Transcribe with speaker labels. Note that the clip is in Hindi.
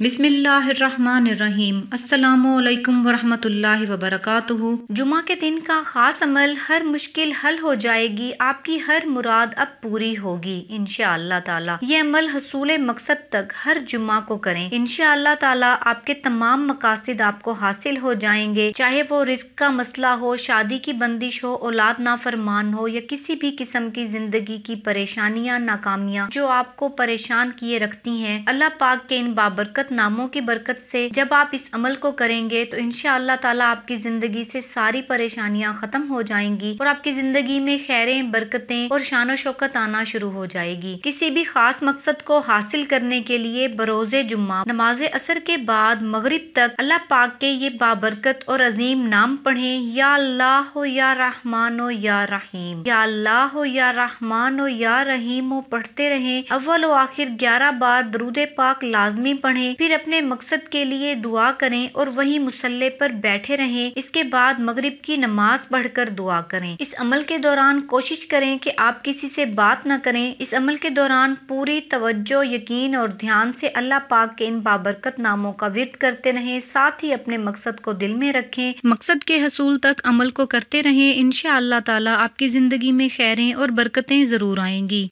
Speaker 1: बिसमीम् अल्लाम वरहमतुल्लाहि वबरकातुहु जुमा के दिन का ख़ास अमल हर मुश्किल हल हो जाएगी आपकी हर मुराद अब पूरी होगी इन ताला ये अमल हसूल मकसद तक हर जुमा को करें इन ताला आपके तमाम मकासद आपको हासिल हो जाएंगे चाहे वो रिस्क का मसला हो शादी की बंदिश हो औलाद फरमान हो या किसी भी किस्म की जिंदगी की परेशानियाँ नाकामियाँ जो आपको परेशान किए रखती हैं अल्लाह पाक के इन बाबरकत बरकत नामों की बरकत से जब आप इस अमल को करेंगे तो इन ताला आपकी ज़िंदगी से सारी परेशानियाँ ख़त्म हो जाएंगी और आपकी ज़िंदगी में खैरें बरकतें और शान शौकत आना शुरू हो जाएगी किसी भी खास मकसद को हासिल करने के लिए बरोज़ जुम्मा नमाज असर के बाद मगरब तक अल्लाह पाक के ये बाबरकत और अजीम नाम पढ़े या अल्लाह या रहमान या रहीम या अल्लाह या रहमान या रहीम हो पढ़ते रहे अव्वल आखिर ग्यारह बार दरूद पाक लाजमी पढ़े करें फिर अपने मकसद के लिए दुआ करें और वही मुसल्ले पर बैठे रहें इसके बाद मगरिब की नमाज पढ़कर दुआ करें इस अमल के दौरान कोशिश करें कि आप किसी से बात न करें इस अमल के दौरान पूरी तवज्जो यकीन और ध्यान से अल्लाह पाक के इन बाबरकत नामों का विरत करते रहें साथ ही अपने मकसद को दिल में रखें मकसद के हसूल तक अमल को करते रहें इन ताला आपकी ज़िंदगी में खैरें और बरकतें ज़रूर आएंगी